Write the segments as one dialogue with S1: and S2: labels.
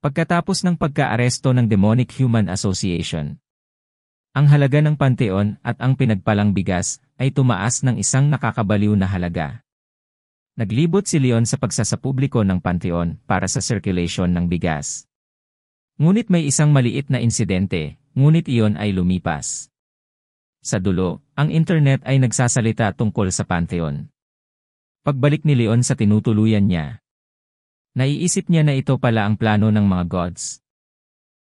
S1: Pagkatapos ng pagkaaresto ng Demonic Human Association, ang halaga ng Panteon at ang pinagpalang bigas ay tumaas ng isang nakakabaliw na halaga. Naglibot si Leon sa pagsasapubliko ng Panteon para sa circulation ng bigas. Ngunit may isang maliit na insidente, ngunit iyon ay lumipas. Sa dulo, ang internet ay nagsasalita tungkol sa Panteon. Pagbalik ni Leon sa tinutuluyan niya, Naiisip niya na ito pala ang plano ng mga gods.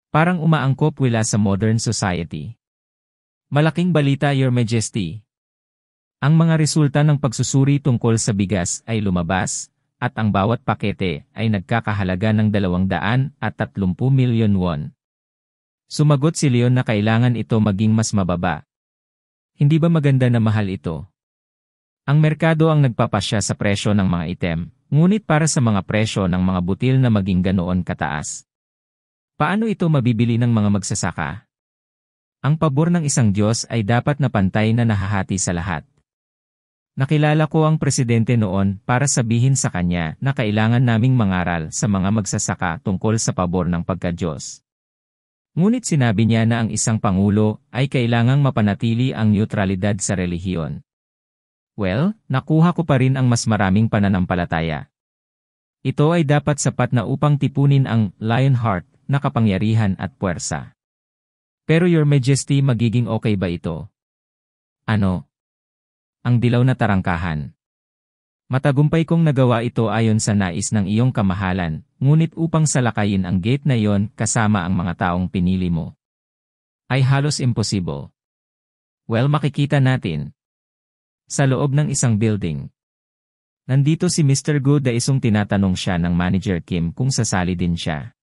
S1: Parang umaangkop wila sa modern society. Malaking balita Your Majesty. Ang mga resulta ng pagsusuri tungkol sa bigas ay lumabas, at ang bawat pakete ay nagkakahalaga ng 230 milyon won. Sumagot si Leon na kailangan ito maging mas mababa. Hindi ba maganda na mahal ito? Ang merkado ang nagpapasya sa presyo ng mga item, Ngunit para sa mga presyo ng mga butil na maging ganoon kataas. Paano ito mabibili ng mga magsasaka? Ang pabor ng isang Diyos ay dapat na pantay na nahahati sa lahat. Nakilala ko ang presidente noon para sabihin sa kanya na kailangan naming mangaral sa mga magsasaka tungkol sa pabor ng pagka-Diyos. Ngunit sinabi niya na ang isang pangulo ay kailangang mapanatili ang neutralidad sa relihiyon. Well, nakuha ko pa rin ang mas maraming pananampalataya. Ito ay dapat sapat na upang tipunin ang lion heart na kapangyarihan at puwersa. Pero Your Majesty magiging okay ba ito? Ano? Ang dilaw na tarangkahan. Matagumpay kong nagawa ito ayon sa nais ng iyong kamahalan, ngunit upang salakayin ang gate na iyon kasama ang mga taong pinili mo. Ay halos imposible. Well makikita natin sa loob ng isang building. Nandito si Mr. Good isong tinatanong siya ng manager Kim kung sasali din siya.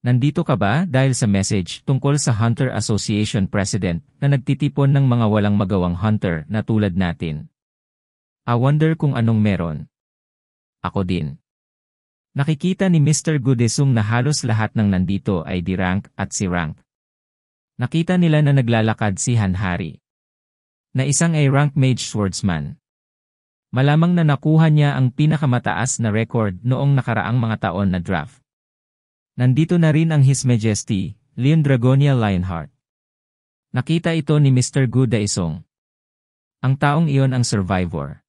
S1: Nandito ka ba dahil sa message tungkol sa Hunter Association President na nagtitipon ng mga walang magawang hunter na tulad natin? I wonder kung anong meron. Ako din. Nakikita ni Mr. Goodesum na halos lahat ng nandito ay D-rank at c rank. Nakita nila na naglalakad si Hanhari na isang A-rank mage swordsman. Malamang na nakuha niya ang pinakamataas na record noong nakaraang mga taon na draft. Nandito na rin ang His Majesty, Leon Dragonia Lionheart. Nakita ito ni Mr. Guda Isong. Ang taong iyon ang survivor.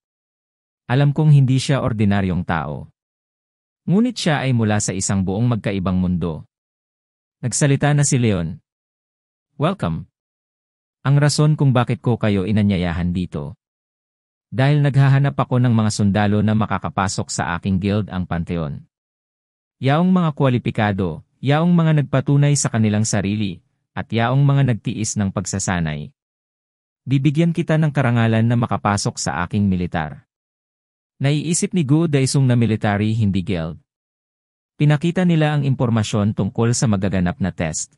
S1: Alam kong hindi siya ordinaryong tao. Ngunit siya ay mula sa isang buong magkaibang mundo. Nagsalita na si Leon. Welcome. Ang rason kung bakit ko kayo inanyayahan dito. Dahil naghahanap ako ng mga sundalo na makakapasok sa aking guild ang Pantheon. Yaong mga kwalipikado, yaong mga nagpatunay sa kanilang sarili, at yaong mga nagtiis ng pagsasanay. Bibigyan kita ng karangalan na makapasok sa aking militar. Naiisip ni Gu Daisung na military hindi guild. Pinakita nila ang impormasyon tungkol sa magaganap na test.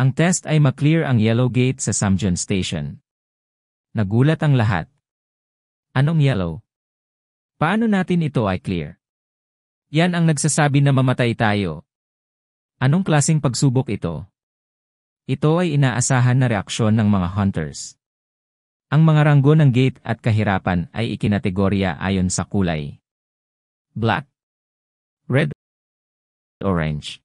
S1: Ang test ay maklear ang yellow gate sa Samjon Station. Nagulat ang lahat. Anong yellow? Paano natin ito ay clear? Yan ang nagsasabi na mamatay tayo. Anong klasing pagsubok ito? Ito ay inaasahan na reaksyon ng mga hunters. Ang mga ranggo ng gate at kahirapan ay ikinategorya ayon sa kulay. Black, Red, Orange.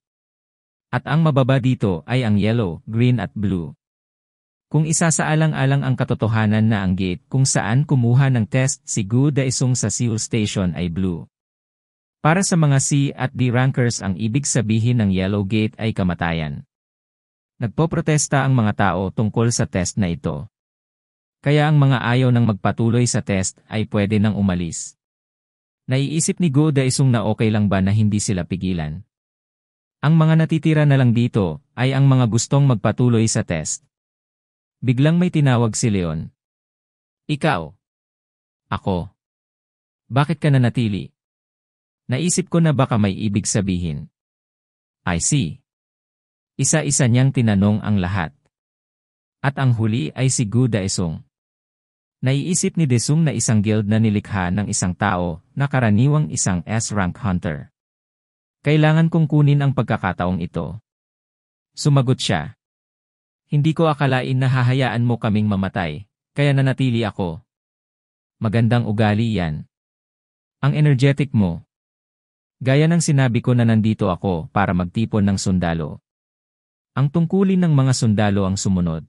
S1: At ang mababa dito ay ang yellow, green at blue. Kung isasaalang-alang ang katotohanan na ang gate kung saan kumuha ng test si Gu Daesung sa Seoul Station ay blue. Para sa mga C at D rankers ang ibig sabihin ng yellow gate ay kamatayan. Nagpoprotesta ang mga tao tungkol sa test na ito. Kaya ang mga ayaw ng magpatuloy sa test ay pwede nang umalis. Naiisip ni Goda isong na okay lang ba na hindi sila pigilan. Ang mga natitira na lang dito ay ang mga gustong magpatuloy sa test. Biglang may tinawag si Leon. Ikaw. Ako. Bakit ka nanatili? Naisip ko na baka may ibig sabihin. I see. Isa-isa niyang tinanong ang lahat. At ang huli ay si Gu Daesung. Naiisip ni Desung na isang guild na nilikha ng isang tao na karaniwang isang S-rank hunter. Kailangan kong kunin ang pagkakataong ito. Sumagot siya. Hindi ko akalain na hahayaan mo kaming mamatay, kaya nanatili ako. Magandang ugali yan. Ang energetic mo. Gaya ng sinabi ko na nandito ako para magtipon ng sundalo. Ang tungkulin ng mga sundalo ang sumunod.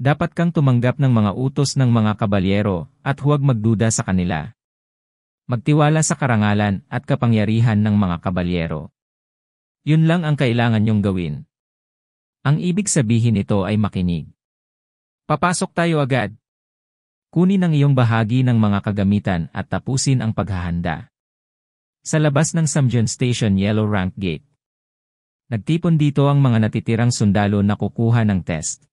S1: Dapat kang tumanggap ng mga utos ng mga kabalyero at huwag magduda sa kanila. Magtiwala sa karangalan at kapangyarihan ng mga kabalyero. Yun lang ang kailangan nyong gawin. Ang ibig sabihin ito ay makinig. Papasok tayo agad. Kunin ang iyong bahagi ng mga kagamitan at tapusin ang paghahanda. Sa labas ng Samjon Station Yellow Rank Gate. Nagtipon dito ang mga natitirang sundalo na kukuha ng test.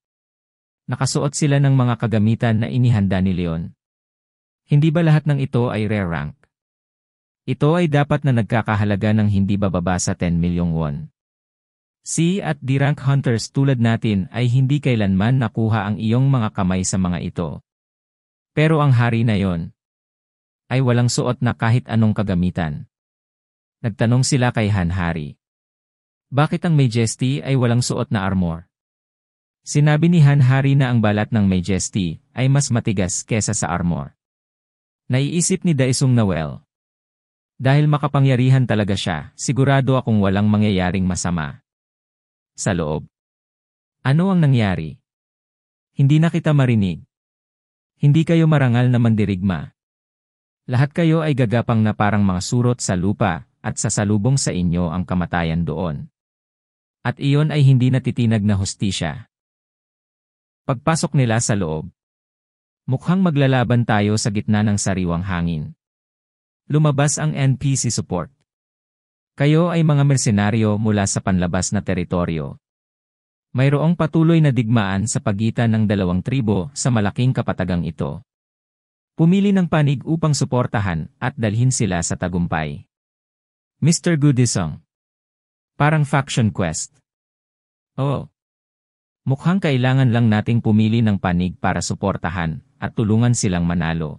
S1: Nakasuot sila ng mga kagamitan na inihanda ni Leon. Hindi ba lahat ng ito ay rare rank? Ito ay dapat na nagkakahalaga ng hindi bababa sa 10 milyong won. C at D rank hunters tulad natin ay hindi kailanman nakuha ang iyong mga kamay sa mga ito. Pero ang hari na yon ay walang suot na kahit anong kagamitan. Nagtanong sila kay Hanhari. Bakit ang Majesty ay walang suot na armor? Sinabi ni Hanhari na ang balat ng Majesty ay mas matigas kesa sa armor. Naiisip ni Daisung Nawel. Dahil makapangyarihan talaga siya, sigurado akong walang mangyayaring masama. Sa loob. Ano ang nangyari? Hindi na kita marinig. Hindi kayo marangal na mandirigma. Lahat kayo ay gagapang na parang mga surot sa lupa, at sasalubong sa inyo ang kamatayan doon. At iyon ay hindi natitinag na hostisya. Pagpasok nila sa loob. Mukhang maglalaban tayo sa gitna ng sariwang hangin lumabas ang NPC support. Kayo ay mga mersenaryo mula sa panlabas na teritoryo. Mayroong patuloy na digmaan sa pagitan ng dalawang tribo sa malaking kapatagang ito. Pumili ng panig upang suportahan at dalhin sila sa tagumpay. Mr. Goodisong. Parang faction quest. Oo. Oh. Mukhang kailangan lang nating pumili ng panig para suportahan at tulungan silang manalo.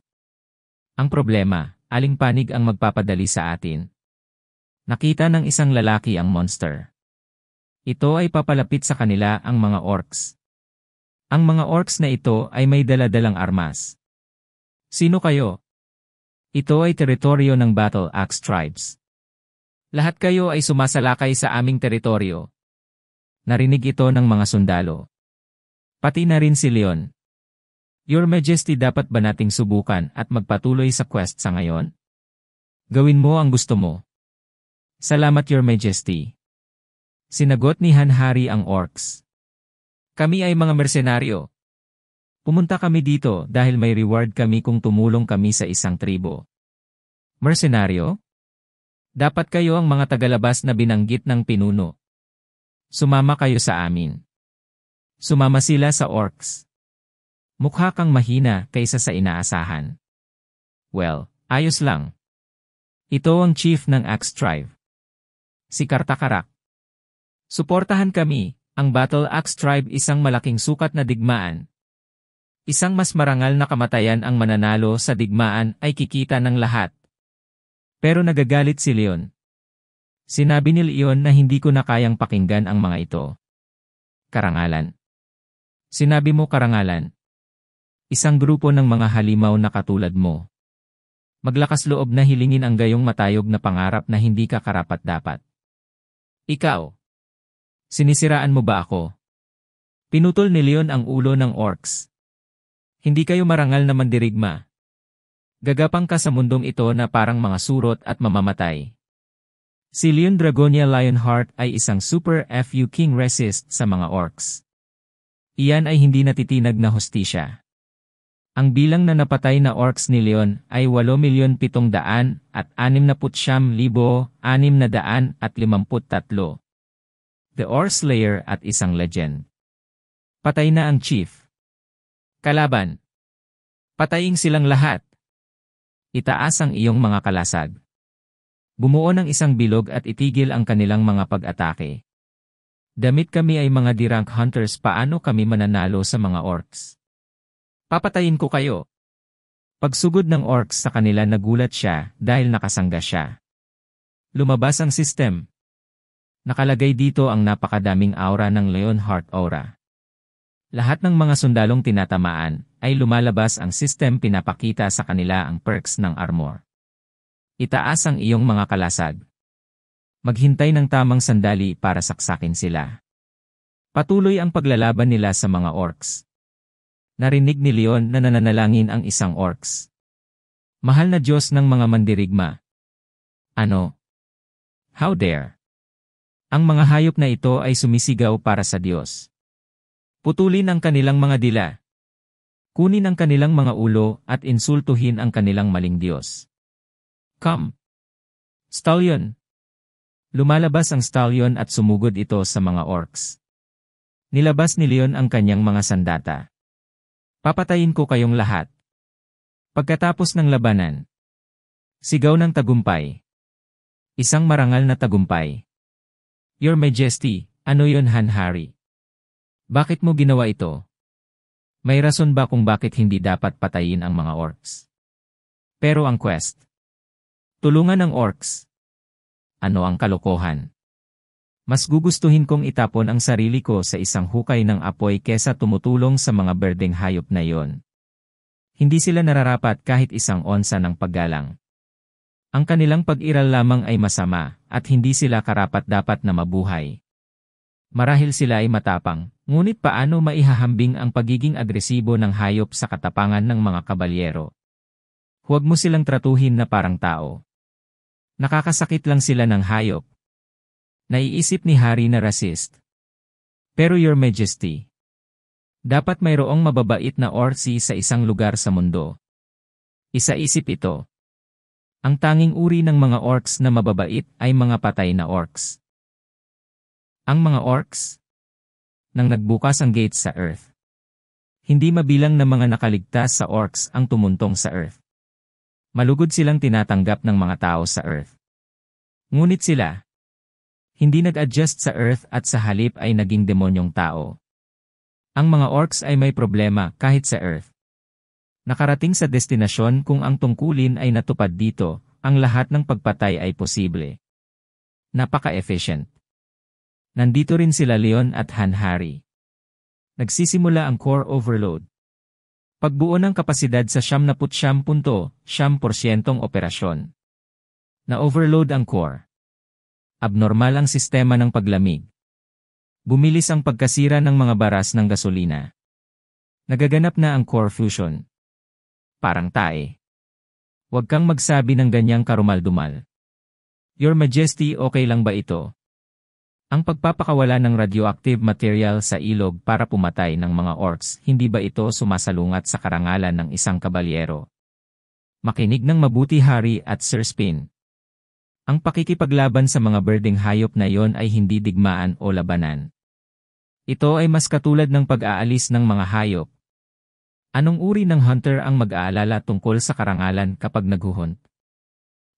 S1: Ang problema, aling panig ang magpapadali sa atin. Nakita ng isang lalaki ang monster. Ito ay papalapit sa kanila ang mga orcs. Ang mga orcs na ito ay may daladalang armas. Sino kayo? Ito ay teritoryo ng Battle Axe Tribes. Lahat kayo ay sumasalakay sa aming teritoryo. Narinig ito ng mga sundalo. Pati na rin si Leon. Your Majesty dapat ba nating subukan at magpatuloy sa quest sa ngayon? Gawin mo ang gusto mo. Salamat Your Majesty. Sinagot ni Hanhari ang orcs. Kami ay mga mersenaryo. Pumunta kami dito dahil may reward kami kung tumulong kami sa isang tribo. Mersenaryo? Dapat kayo ang mga tagalabas na binanggit ng pinuno. Sumama kayo sa amin. Sumama sila sa orcs. Mukha kang mahina kaysa sa inaasahan. Well, ayos lang. Ito ang chief ng Axe Tribe. Si Kartakarak. Suportahan kami, ang Battle Axe Tribe isang malaking sukat na digmaan. Isang mas marangal na kamatayan ang mananalo sa digmaan ay kikita ng lahat. Pero nagagalit si Leon. Sinabi ni Leon na hindi ko na kayang pakinggan ang mga ito. Karangalan. Sinabi mo karangalan. Isang grupo ng mga halimaw na katulad mo. Maglakas loob na hilingin ang gayong matayog na pangarap na hindi ka karapat-dapat. Ikaw. Sinisiraan mo ba ako? Pinutol ni Leon ang ulo ng orcs. Hindi kayo marangal na mandirigma. Gagapang ka sa mundong ito na parang mga surot at mamamatay. Si Leon Dragonia Lionheart ay isang super FU King Resist sa mga orcs. Iyan ay hindi natitinag na hostisya. Ang bilang na napatay na orcs ni Leon ay 8,700,000 at 69,653. The Orc Slayer at isang legend. Patay na ang chief. Kalaban. Patayin silang lahat. Itaas ang iyong mga kalasag. Bumuo ng isang bilog at itigil ang kanilang mga pag-atake. Damit kami ay mga dirang hunters paano kami mananalo sa mga orcs. Papatayin ko kayo. Pagsugod ng orcs sa kanila nagulat siya dahil nakasangga siya. Lumabas ang system. Nakalagay dito ang napakadaming aura ng Leonhardt aura. Lahat ng mga sundalong tinatamaan ay lumalabas ang system pinapakita sa kanila ang perks ng armor. Itaas ang iyong mga kalasag. Maghintay ng tamang sandali para saksakin sila. Patuloy ang paglalaban nila sa mga orcs narinig ni Leon na nananalangin ang isang orcs. Mahal na Diyos ng mga mandirigma. Ano? How dare? Ang mga hayop na ito ay sumisigaw para sa Diyos. Putulin ang kanilang mga dila. Kunin ang kanilang mga ulo at insultuhin ang kanilang maling Diyos. Come. Stallion. Lumalabas ang stallion at sumugod ito sa mga orcs. Nilabas ni Leon ang kanyang mga sandata. Papatayin ko kayong lahat. Pagkatapos ng labanan. Sigaw ng tagumpay. Isang marangal na tagumpay. Your Majesty, ano yon Hanhari? Bakit mo ginawa ito? May rason ba kung bakit hindi dapat patayin ang mga orcs? Pero ang quest. Tulungan ng orcs. Ano ang kalokohan? Mas gugustuhin kong itapon ang sarili ko sa isang hukay ng apoy kesa tumutulong sa mga berdeng hayop na yon. Hindi sila nararapat kahit isang onsa ng paggalang. Ang kanilang pag-iral lamang ay masama, at hindi sila karapat-dapat na mabuhay. Marahil sila ay matapang, ngunit paano maihahambing ang pagiging agresibo ng hayop sa katapangan ng mga kabalyero? Huwag mo silang tratuhin na parang tao. Nakakasakit lang sila ng hayop, Naiisip ni hari na racist. Pero Your Majesty, dapat mayroong mababait na orsi sa isang lugar sa mundo. Isaisip ito. Ang tanging uri ng mga orcs na mababait ay mga patay na orcs. Ang mga orcs? Nang nagbukas ang gates sa Earth. Hindi mabilang na mga nakaligtas sa orcs ang tumuntong sa Earth. Malugod silang tinatanggap ng mga tao sa Earth. Ngunit sila, hindi nag-adjust sa Earth at sa halip ay naging demonyong tao. Ang mga orcs ay may problema kahit sa Earth. Nakarating sa destinasyon kung ang tungkulin ay natupad dito, ang lahat ng pagpatay ay posible. Napaka-efficient. Nandito rin sila Leon at Hanhari. Nagsisimula ang core overload. Pagbuo ng kapasidad sa 79.7% operasyon. Na-overload ang core abnormal ang sistema ng paglamig. Bumilis ang pagkasira ng mga baras ng gasolina. Nagaganap na ang core fusion. Parang tae. Huwag kang magsabi ng ganyang karumaldumal. Your Majesty okay lang ba ito? Ang pagpapakawala ng radioactive material sa ilog para pumatay ng mga orcs, hindi ba ito sumasalungat sa karangalan ng isang kabalyero? Makinig ng mabuti hari at Sir Spin. Ang pakikipaglaban sa mga birding hayop na iyon ay hindi digmaan o labanan. Ito ay mas katulad ng pag-aalis ng mga hayop. Anong uri ng hunter ang mag-aalala tungkol sa karangalan kapag naghuhunt?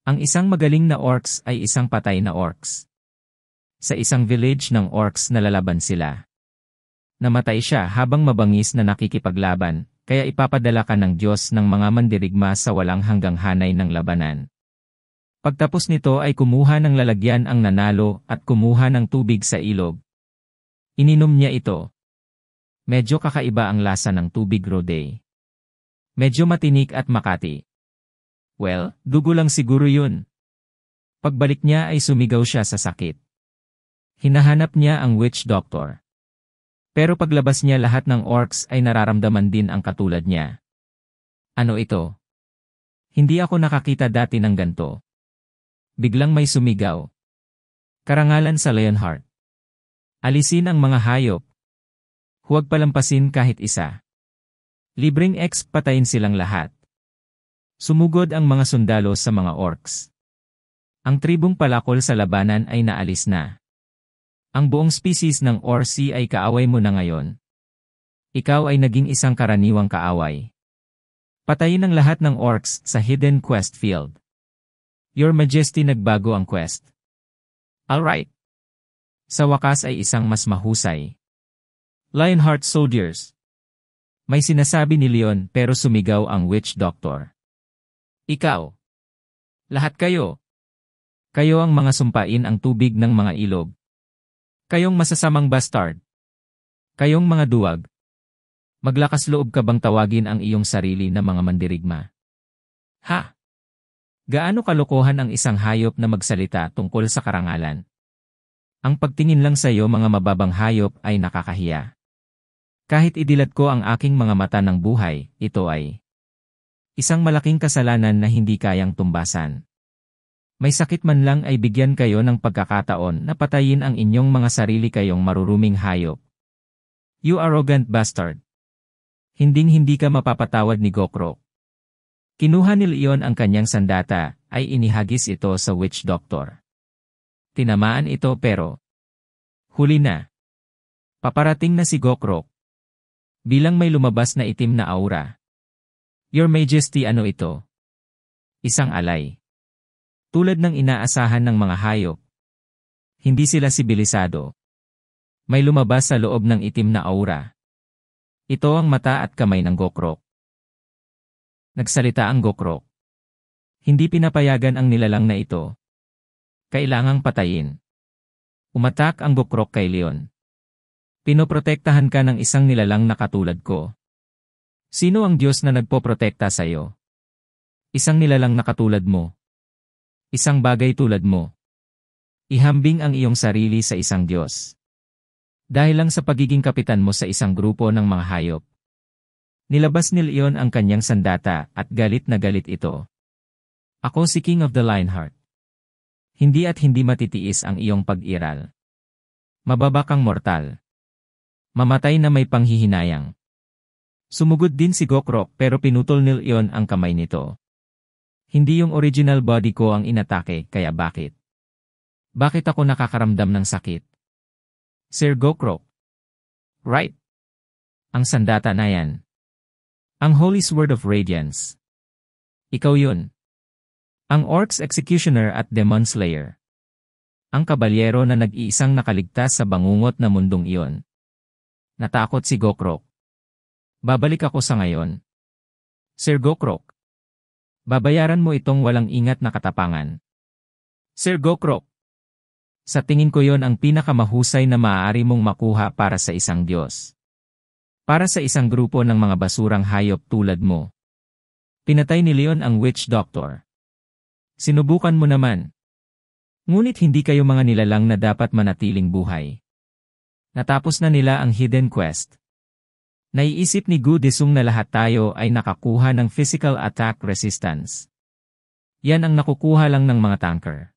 S1: Ang isang magaling na orcs ay isang patay na orcs. Sa isang village ng orcs nalalaban sila. Namatay siya habang mabangis na nakikipaglaban, kaya ipapadala ka ng Diyos ng mga mandirigma sa walang hanggang hanay ng labanan. Pagtapos nito ay kumuha ng lalagyan ang nanalo at kumuha ng tubig sa ilog. Ininom niya ito. Medyo kakaiba ang lasa ng tubig rode. Medyo matinik at makati. Well, dugo lang siguro yun. Pagbalik niya ay sumigaw siya sa sakit. Hinahanap niya ang witch doctor. Pero paglabas niya lahat ng orcs ay nararamdaman din ang katulad niya. Ano ito? Hindi ako nakakita dati ng ganto. Biglang may sumigaw. Karangalan sa Lionheart. Alisin ang mga hayop. Huwag palampasin kahit isa. Libreng X patayin silang lahat. Sumugod ang mga sundalo sa mga orcs. Ang tribong palakol sa labanan ay naalis na. Ang buong species ng orsi ay kaaway mo na ngayon. Ikaw ay naging isang karaniwang kaaway. Patayin ang lahat ng orcs sa Hidden Quest Field. Your Majesty nagbago ang quest. Alright. Sa wakas ay isang mas mahusay. Lionheart Soldiers. May sinasabi ni Leon pero sumigaw ang witch doctor. Ikaw. Lahat kayo. Kayo ang mga sumpain ang tubig ng mga ilog. Kayong masasamang bastard. Kayong mga duwag. Maglakas loob ka bang tawagin ang iyong sarili na mga mandirigma? Ha! Gaano kalokohan ang isang hayop na magsalita tungkol sa karangalan? Ang pagtingin lang sa iyo mga mababang hayop ay nakakahiya. Kahit idilat ko ang aking mga mata ng buhay, ito ay isang malaking kasalanan na hindi kayang tumbasan. May sakit man lang ay bigyan kayo ng pagkakataon na patayin ang inyong mga sarili kayong maruruming hayop. You arrogant bastard. Hinding hindi ka mapapatawad ni Gokrok. Kinuha ni Leon ang kanyang sandata, ay inihagis ito sa witch doctor. Tinamaan ito pero huli na. Paparating na si Gokrok. Bilang may lumabas na itim na aura. Your Majesty ano ito? Isang alay. Tulad ng inaasahan ng mga hayop. Hindi sila sibilisado. May lumabas sa loob ng itim na aura. Ito ang mata at kamay ng Gokrok. Nagsalita ang Gokrok. Hindi pinapayagan ang nilalang na ito. Kailangang patayin. Umatak ang Gokrok kay Leon. Pinoprotektahan ka ng isang nilalang na katulad ko. Sino ang Diyos na nagpoprotekta sa iyo? Isang nilalang na katulad mo. Isang bagay tulad mo. Ihambing ang iyong sarili sa isang Diyos. Dahil lang sa pagiging kapitan mo sa isang grupo ng mga hayop, Nilabas ni Leon ang kanyang sandata at galit na galit ito. Ako si King of the Lionheart. Hindi at hindi matitiis ang iyong pag-iral. Mababa kang mortal. Mamatay na may panghihinayang. Sumugod din si Gokrok pero pinutol ni Leon ang kamay nito. Hindi yung original body ko ang inatake kaya bakit? Bakit ako nakakaramdam ng sakit? Sir Gokrok. Right. Ang sandata na yan. Ang Holy Sword of Radiance. Ikaw yun. Ang Orcs Executioner at Demon Slayer. Ang kabalyero na nag-iisang nakaligtas sa bangungot na mundong iyon. Natakot si Gokrok. Babalik ako sa ngayon. Sir Gokrok. Babayaran mo itong walang ingat na katapangan. Sir Gokrok. Sa tingin ko yon ang pinakamahusay na maaari mong makuha para sa isang Diyos. Para sa isang grupo ng mga basurang hayop tulad mo. Pinatay ni Leon ang witch doctor. Sinubukan mo naman. Ngunit hindi kayo mga nilalang na dapat manatiling buhay. Natapos na nila ang hidden quest. Naiisip ni Gu Disung na lahat tayo ay nakakuha ng physical attack resistance. Yan ang nakukuha lang ng mga tanker.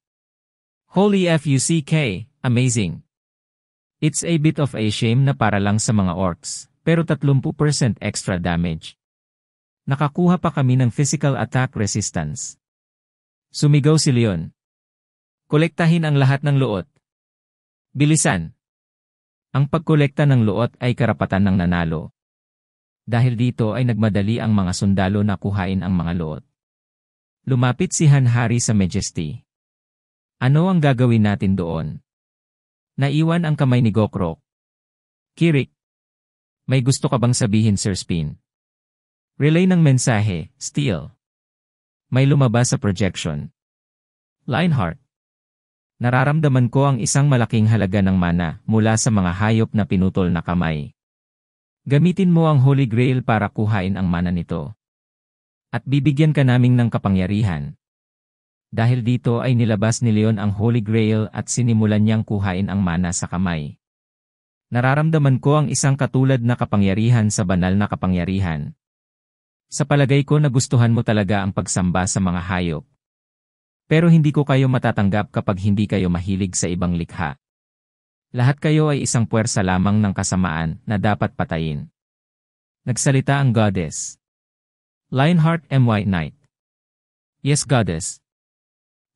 S1: Holy FUCK, amazing. It's a bit of a shame na para lang sa mga orcs pero 30% extra damage. Nakakuha pa kami ng physical attack resistance. Sumigaw si Leon. Kolektahin ang lahat ng luot. Bilisan. Ang pagkolekta ng luot ay karapatan ng nanalo. Dahil dito ay nagmadali ang mga sundalo na kuhain ang mga luot. Lumapit si Hanhari sa Majesty. Ano ang gagawin natin doon? Naiwan ang kamay ni Gokrok. Kirik. May gusto ka bang sabihin Sir Spin? Relay ng mensahe, Steel. May lumabas sa projection. Lionheart. Nararamdaman ko ang isang malaking halaga ng mana mula sa mga hayop na pinutol na kamay. Gamitin mo ang Holy Grail para kuhain ang mana nito. At bibigyan ka naming ng kapangyarihan. Dahil dito ay nilabas ni Leon ang Holy Grail at sinimulan niyang kuhain ang mana sa kamay. Nararamdaman ko ang isang katulad na kapangyarihan sa banal na kapangyarihan. Sa palagay ko nagustuhan mo talaga ang pagsamba sa mga hayop. Pero hindi ko kayo matatanggap kapag hindi kayo mahilig sa ibang likha. Lahat kayo ay isang puwersa lamang ng kasamaan na dapat patayin. Nagsalita ang goddess. Lionheart M.Y. Knight. Yes goddess,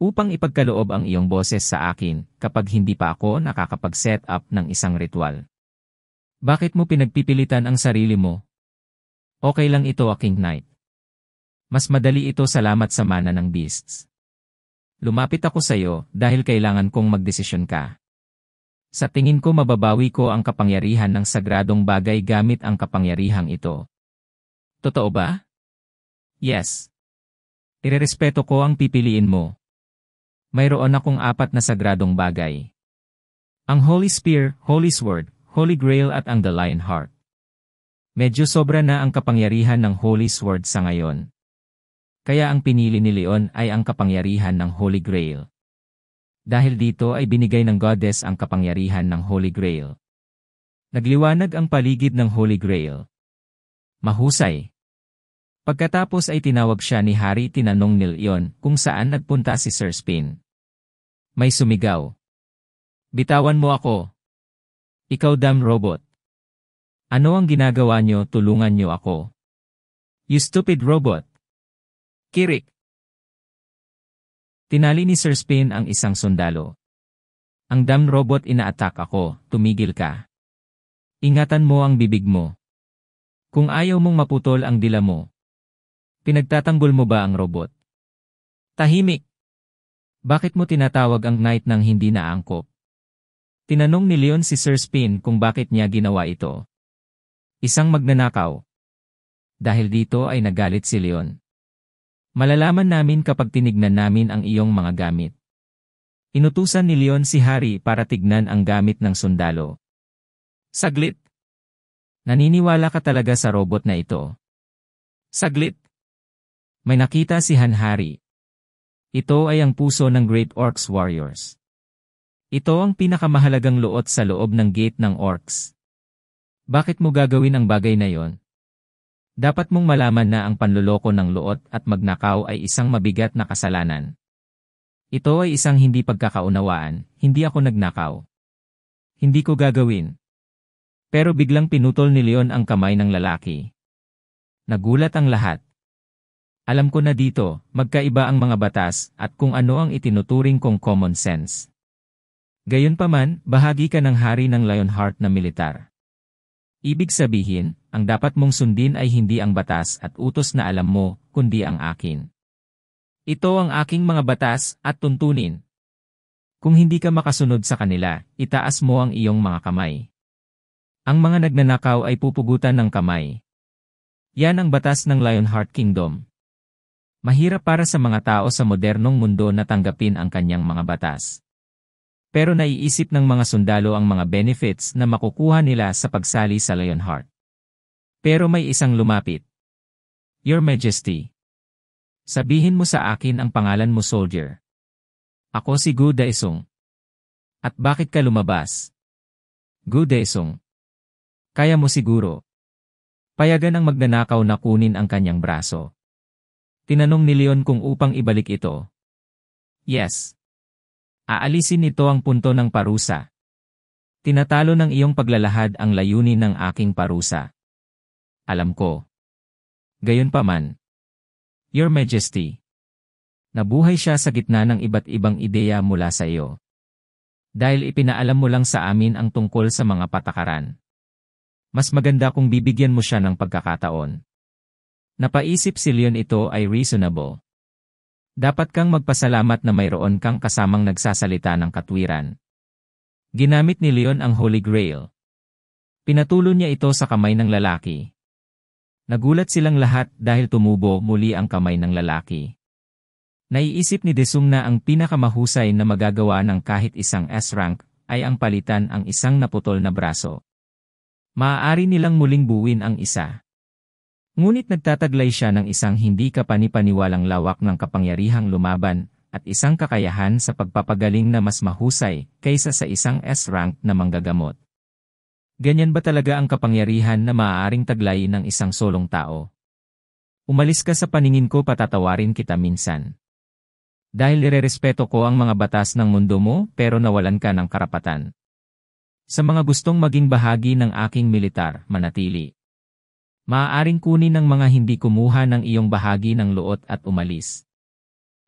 S1: upang ipagkaloob ang iyong boses sa akin kapag hindi pa ako nakakapag-set up ng isang ritual. Bakit mo pinagpipilitan ang sarili mo? Okay lang ito aking knight. Mas madali ito salamat sa mana ng beasts. Lumapit ako sa iyo dahil kailangan kong magdesisyon ka. Sa tingin ko mababawi ko ang kapangyarihan ng sagradong bagay gamit ang kapangyarihang ito. Totoo ba? Yes. Irerespeto ko ang pipiliin mo mayroon akong apat na sagradong bagay. Ang Holy Spear, Holy Sword, Holy Grail at ang The Lion Heart. Medyo sobra na ang kapangyarihan ng Holy Sword sa ngayon. Kaya ang pinili ni Leon ay ang kapangyarihan ng Holy Grail. Dahil dito ay binigay ng goddess ang kapangyarihan ng Holy Grail. Nagliwanag ang paligid ng Holy Grail. Mahusay. Pagkatapos ay tinawag siya ni Harry tinanong ni Leon kung saan nagpunta si Sir Spin. May sumigaw. Bitawan mo ako. Ikaw dam robot. Ano ang ginagawa niyo tulungan niyo ako? You stupid robot. Kirik. Tinali ni Sir Spin ang isang sundalo. Ang dam robot inaatak ako, tumigil ka. Ingatan mo ang bibig mo. Kung ayaw mong maputol ang dila mo, Pinagtatanggol mo ba ang robot? Tahimik! Bakit mo tinatawag ang knight ng hindi naangkop? Tinanong ni Leon si Sir Spin kung bakit niya ginawa ito. Isang magnanakaw. Dahil dito ay nagalit si Leon. Malalaman namin kapag tinignan namin ang iyong mga gamit. Inutusan ni Leon si Harry para tignan ang gamit ng sundalo. Saglit! Naniniwala ka talaga sa robot na ito. Saglit! May nakita si Hanhari. Ito ay ang puso ng Great Orcs Warriors. Ito ang pinakamahalagang luot sa loob ng gate ng orcs. Bakit mo gagawin ang bagay na yon? Dapat mong malaman na ang panluloko ng luot at magnakaw ay isang mabigat na kasalanan. Ito ay isang hindi pagkakaunawaan, hindi ako nagnakaw. Hindi ko gagawin. Pero biglang pinutol ni Leon ang kamay ng lalaki. Nagulat ang lahat. Alam ko na dito, magkaiba ang mga batas, at kung ano ang itinuturing kong common sense. Gayunpaman, bahagi ka ng hari ng Lionheart na militar. Ibig sabihin, ang dapat mong sundin ay hindi ang batas at utos na alam mo, kundi ang akin. Ito ang aking mga batas at tuntunin. Kung hindi ka makasunod sa kanila, itaas mo ang iyong mga kamay. Ang mga nagnanakaw ay pupugutan ng kamay. Yan ang batas ng Lionheart Kingdom. Mahirap para sa mga tao sa modernong mundo na tanggapin ang kanyang mga batas. Pero naiisip ng mga sundalo ang mga benefits na makukuha nila sa pagsali sa Lionheart. Pero may isang lumapit. Your Majesty. Sabihin mo sa akin ang pangalan mo soldier. Ako si Gu Daesung. At bakit ka lumabas? Gu Daesung. Kaya mo siguro. Payagan ang magnanakaw na kunin ang kanyang braso. Tinanong ni Leon kung upang ibalik ito. Yes. Aalisin nito ang punto ng parusa. Tinatalo ng iyong paglalahad ang layunin ng aking parusa. Alam ko. Gayon pa man. Your Majesty. Nabuhay siya sa gitna ng iba't ibang ideya mula sa iyo. Dahil ipinaalam mo lang sa amin ang tungkol sa mga patakaran. Mas maganda kung bibigyan mo siya ng pagkakataon. Napaisip si Leon ito ay reasonable. Dapat kang magpasalamat na mayroon kang kasamang nagsasalita ng katwiran. Ginamit ni Leon ang Holy Grail. Pinatulo niya ito sa kamay ng lalaki. Nagulat silang lahat dahil tumubo muli ang kamay ng lalaki. Naiisip ni Desum na ang pinakamahusay na magagawa ng kahit isang S-rank ay ang palitan ang isang naputol na braso. Maaari nilang muling buwin ang isa. Ngunit nagtataglay siya ng isang hindi kapanipaniwalang lawak ng kapangyarihang lumaban at isang kakayahan sa pagpapagaling na mas mahusay kaysa sa isang S-rank na manggagamot. Ganyan ba talaga ang kapangyarihan na maaaring taglay ng isang solong tao? Umalis ka sa paningin ko patatawarin kita minsan. Dahil irerespeto ko ang mga batas ng mundo mo pero nawalan ka ng karapatan. Sa mga gustong maging bahagi ng aking militar, manatili. Maaaring kunin ng mga hindi kumuha ng iyong bahagi ng luot at umalis.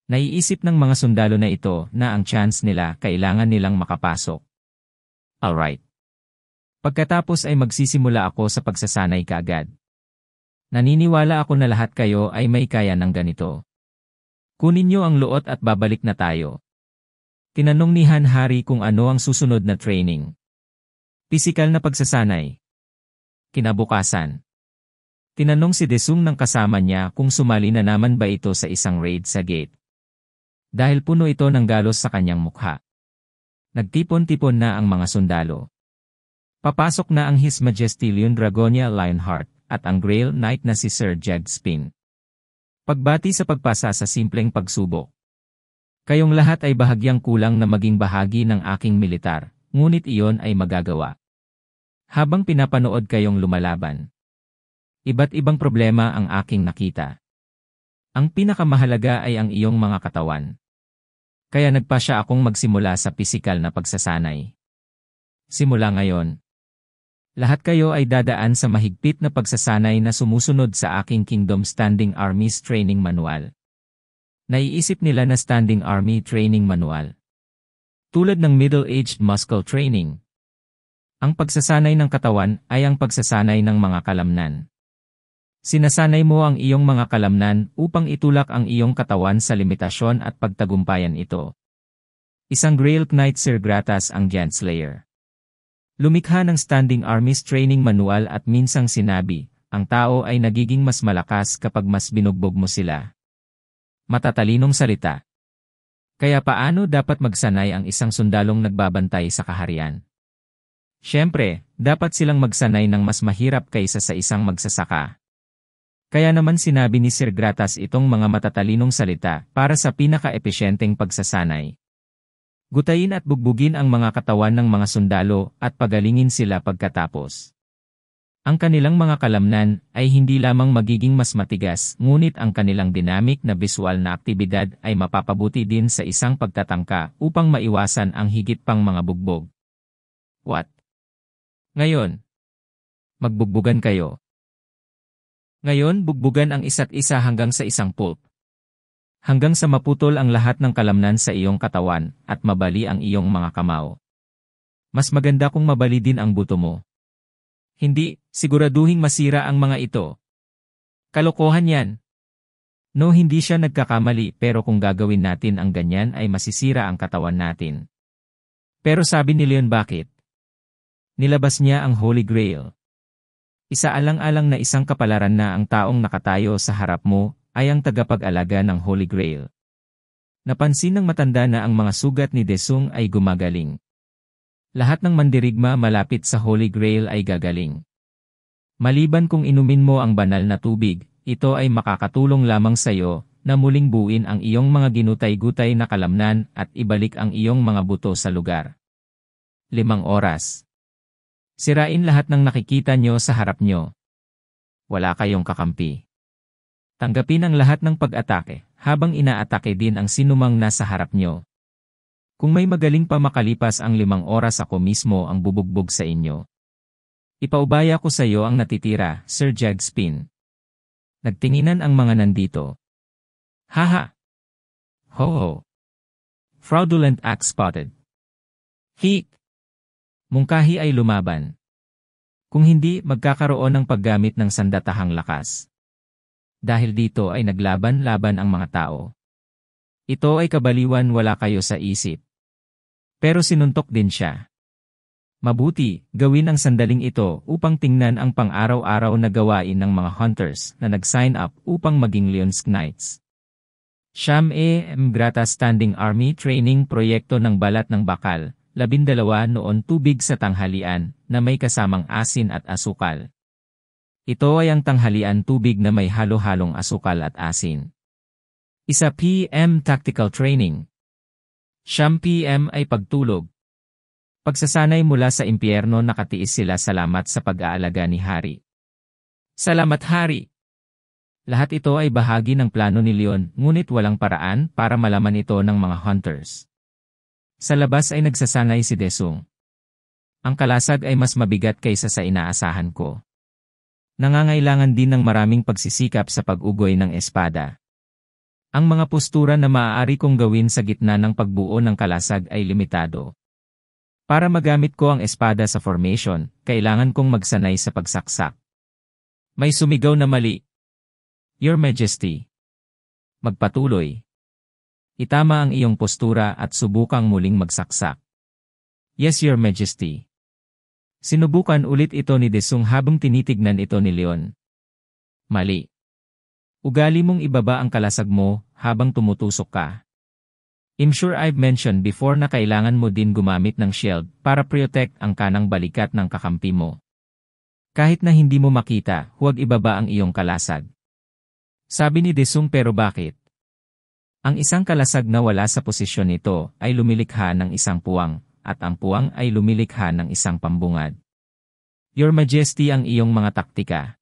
S1: Naiisip ng mga sundalo na ito na ang chance nila kailangan nilang makapasok. Alright. Pagkatapos ay magsisimula ako sa pagsasanay kaagad. Naniniwala ako na lahat kayo ay may kaya ng ganito. Kunin nyo ang luot at babalik na tayo. Tinanong ni Han Hari kung ano ang susunod na training. Pisikal na pagsasanay. Kinabukasan. Tinanong si Desung ng kasama niya kung sumali na naman ba ito sa isang raid sa gate. Dahil puno ito ng galos sa kanyang mukha. Nagtipon-tipon na ang mga sundalo. Papasok na ang His Majesty Leon Dragonia Lionheart at ang Grail Knight na si Sir Jed Spin. Pagbati sa pagpasa sa simpleng pagsubok. Kayong lahat ay bahagyang kulang na maging bahagi ng aking militar, ngunit iyon ay magagawa. Habang pinapanood kayong lumalaban, Iba't ibang problema ang aking nakita. Ang pinakamahalaga ay ang iyong mga katawan. Kaya nagpa siya akong magsimula sa pisikal na pagsasanay. Simula ngayon, lahat kayo ay dadaan sa mahigpit na pagsasanay na sumusunod sa aking Kingdom Standing Armies Training Manual. Naiisip nila na Standing Army Training Manual. Tulad ng Middle-Aged Muscle Training, ang pagsasanay ng katawan ay ang pagsasanay ng mga kalamnan. Sinasanay mo ang iyong mga kalamnan upang itulak ang iyong katawan sa limitasyon at pagtagumpayan ito. Isang Grail Knight Sir Gratas ang Giant Slayer. Lumikha ng Standing Armies Training Manual at minsang sinabi, ang tao ay nagiging mas malakas kapag mas binugbog mo sila. Matatalinong salita. Kaya paano dapat magsanay ang isang sundalong nagbabantay sa kaharian? Siyempre, dapat silang magsanay ng mas mahirap kaysa sa isang magsasaka. Kaya naman sinabi ni Sir Gratas itong mga matatalinong salita para sa pinaka-epesyenteng pagsasanay. Gutayin at bugbugin ang mga katawan ng mga sundalo at pagalingin sila pagkatapos. Ang kanilang mga kalamnan ay hindi lamang magiging mas matigas ngunit ang kanilang dinamik na visual na aktibidad ay mapapabuti din sa isang pagtatangka upang maiwasan ang higit pang mga bugbog. What? Ngayon, magbugbugan kayo. Ngayon bugbugan ang isa't isa hanggang sa isang pulp. Hanggang sa maputol ang lahat ng kalamnan sa iyong katawan at mabali ang iyong mga kamao. Mas maganda kung mabali din ang buto mo. Hindi, siguraduhin masira ang mga ito. Kalokohan yan. No hindi siya nagkakamali pero kung gagawin natin ang ganyan ay masisira ang katawan natin. Pero sabi ni Leon bakit? Nilabas niya ang Holy Grail. Isaalang-alang na isang kapalaran na ang taong nakatayo sa harap mo ay ang tagapag-alaga ng Holy Grail. Napansin ng matanda na ang mga sugat ni Desung ay gumagaling. Lahat ng mandirigma malapit sa Holy Grail ay gagaling. Maliban kung inumin mo ang banal na tubig, ito ay makakatulong lamang sa iyo na muling buuin ang iyong mga ginutay-gutay na kalamnan at ibalik ang iyong mga buto sa lugar. 5 oras Sirain lahat ng nakikita nyo sa harap nyo. Wala kayong kakampi. Tanggapin ang lahat ng pag-atake, habang inaatake din ang sinumang nasa harap nyo. Kung may magaling pa makalipas ang limang oras ako mismo ang bubugbog sa inyo. Ipaubaya ko sa iyo ang natitira, Sir Jagspin. Nagtinginan ang mga nandito. Haha! Ho ho! Fraudulent act spotted. Heek! Mungkahi ay lumaban. Kung hindi, magkakaroon ng paggamit ng sandatahang lakas. Dahil dito ay naglaban-laban ang mga tao. Ito ay kabaliwan wala kayo sa isip. Pero sinuntok din siya. Mabuti, gawin ang sandaling ito upang tingnan ang pang-araw-araw na gawain ng mga hunters na nag-sign up upang maging Leon's Knights. Siyam e Grata Standing Army Training Proyekto ng Balat ng Bakal, labindalawa noon tubig sa tanghalian, na may kasamang asin at asukal. Ito ay ang tanghalian tubig na may halo-halong asukal at asin. Isa PM Tactical Training Siyam PM ay pagtulog. Pagsasanay mula sa impyerno nakatiis sila salamat sa pag-aalaga ni Hari. Salamat Hari! Lahat ito ay bahagi ng plano ni Leon, ngunit walang paraan para malaman ito ng mga hunters. Sa labas ay nagsasangay si Desung. Ang kalasag ay mas mabigat kaysa sa inaasahan ko. Nangangailangan din ng maraming pagsisikap sa pag-ugoy ng espada. Ang mga postura na maaari kong gawin sa gitna ng pagbuo ng kalasag ay limitado. Para magamit ko ang espada sa formation, kailangan kong magsanay sa pagsaksak. May sumigaw na mali. Your Majesty. Magpatuloy. Itama ang iyong postura at subukang muling magsaksak. Yes, Your Majesty. Sinubukan ulit ito ni Desung habang tinitignan ito ni Leon. Mali. Ugali mong ibaba ang kalasag mo habang tumutusok ka. I'm sure I've mentioned before na kailangan mo din gumamit ng shield para protect ang kanang balikat ng kakampi mo. Kahit na hindi mo makita, huwag ibaba ang iyong kalasag. Sabi ni Desung pero bakit? Ang isang kalasag na wala sa posisyon nito ay lumilikha ng isang puwang, at ang puwang ay lumilikha ng isang pambungad. Your Majesty ang iyong mga taktika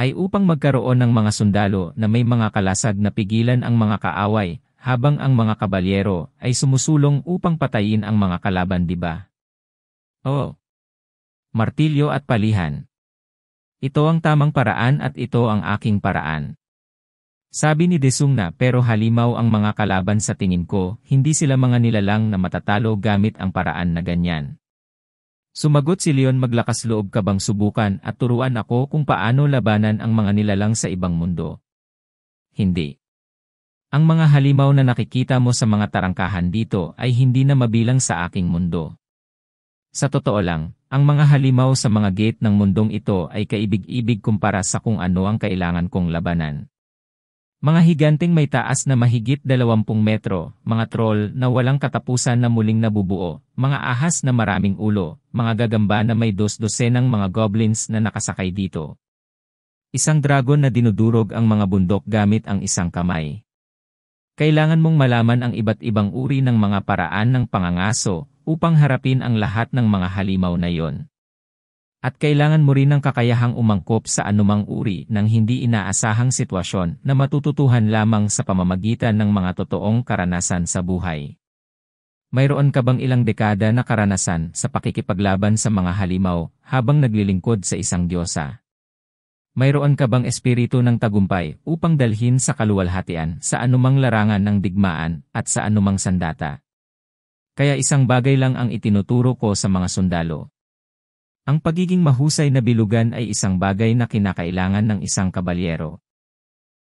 S1: ay upang magkaroon ng mga sundalo na may mga kalasag na pigilan ang mga kaaway, habang ang mga kabalyero ay sumusulong upang patayin ang mga kalaban di ba? Oo. Oh. Martilyo at palihan. Ito ang tamang paraan at ito ang aking paraan. Sabi ni Desungna pero halimaw ang mga kalaban sa tingin ko, hindi sila mga nilalang na matatalo gamit ang paraan na ganyan. Sumagot si Leon maglakas loob ka bang subukan at turuan ako kung paano labanan ang mga nilalang sa ibang mundo. Hindi. Ang mga halimaw na nakikita mo sa mga tarangkahan dito ay hindi na mabilang sa aking mundo. Sa totoo lang, ang mga halimaw sa mga gate ng mundong ito ay kaibig-ibig kumpara sa kung ano ang kailangan kong labanan. Mga higanteng may taas na mahigit 20 metro, mga troll na walang katapusan na muling nabubuo, mga ahas na maraming ulo, mga gagamba na may dos-dosenang mga goblins na nakasakay dito. Isang dragon na dinudurog ang mga bundok gamit ang isang kamay. Kailangan mong malaman ang iba't ibang uri ng mga paraan ng pangangaso upang harapin ang lahat ng mga halimaw na yon. At kailangan mo rin ng kakayahang umangkop sa anumang uri ng hindi inaasahang sitwasyon na matututuhan lamang sa pamamagitan ng mga totoong karanasan sa buhay. Mayroon ka bang ilang dekada na karanasan sa pakikipaglaban sa mga halimaw habang naglilingkod sa isang diyosa? Mayroon ka bang espiritu ng tagumpay upang dalhin sa kaluwalhatian sa anumang larangan ng digmaan at sa anumang sandata? Kaya isang bagay lang ang itinuturo ko sa mga sundalo. Ang pagiging mahusay na bilugan ay isang bagay na kinakailangan ng isang kabalyero.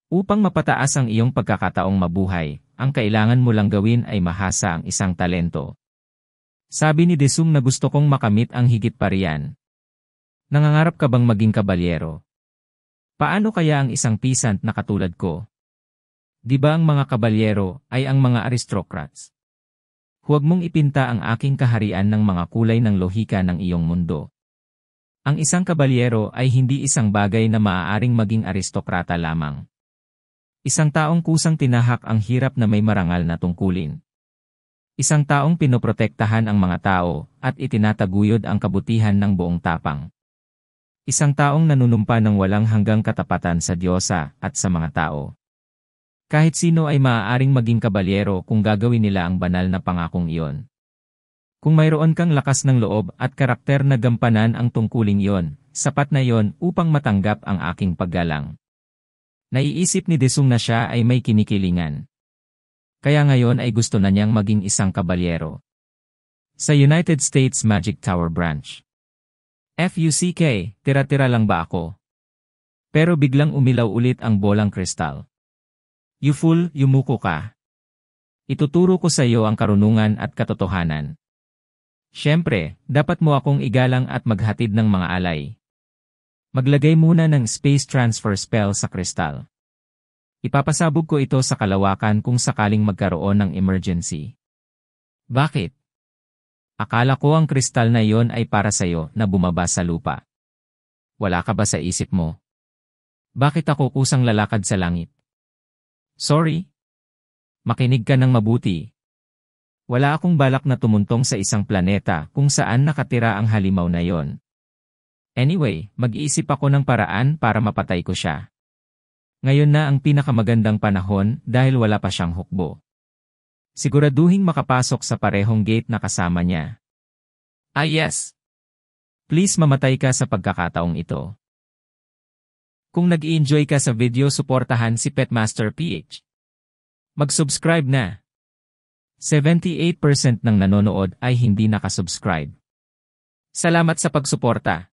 S1: Upang mapataas ang iyong pagkakataong mabuhay, ang kailangan mo lang gawin ay mahasa ang isang talento. Sabi ni Desum na gusto kong makamit ang higit pa riyan. Nangangarap ka bang maging kabalyero? Paano kaya ang isang peasant na katulad ko? Di ba ang mga kabalyero ay ang mga aristocrats? Huwag mong ipinta ang aking kaharian ng mga kulay ng lohika ng iyong mundo. Ang isang kabalyero ay hindi isang bagay na maaaring maging aristokrata lamang. Isang taong kusang tinahak ang hirap na may marangal na tungkulin. Isang taong pinoprotektahan ang mga tao at itinataguyod ang kabutihan ng buong tapang. Isang taong nanunumpa ng walang hanggang katapatan sa Diyosa at sa mga tao. Kahit sino ay maaaring maging kabalyero kung gagawin nila ang banal na pangakong iyon. Kung mayroon kang lakas ng loob at karakter na gampanan ang tungkuling iyon, sapat na iyon upang matanggap ang aking paggalang. Naiisip ni Desung na siya ay may kinikilingan. Kaya ngayon ay gusto na niyang maging isang kabalyero. Sa United States Magic Tower Branch. FUCK, tira-tira lang ba ako? Pero biglang umilaw ulit ang bolang kristal. You fool, yumuko ka. Ituturo ko sa iyo ang karunungan at katotohanan. Siyempre, dapat mo akong igalang at maghatid ng mga alay. Maglagay muna ng space transfer spell sa kristal. Ipapasabog ko ito sa kalawakan kung sakaling magkaroon ng emergency. Bakit? Akala ko ang kristal na iyon ay para sa'yo na bumaba sa lupa. Wala ka ba sa isip mo? Bakit ako kusang lalakad sa langit? Sorry? Makinig ka ng mabuti, wala akong balak na tumuntong sa isang planeta kung saan nakatira ang halimaw na yon. Anyway, mag-iisip ako ng paraan para mapatay ko siya. Ngayon na ang pinakamagandang panahon dahil wala pa siyang hukbo. Siguraduhing makapasok sa parehong gate na kasama niya. Ah yes! Please mamatay ka sa pagkakataong ito. Kung nag-i-enjoy ka sa video, suportahan si Petmaster PH. Mag-subscribe na! 78% ng nanonood ay hindi nakasubscribe. Salamat sa pagsuporta.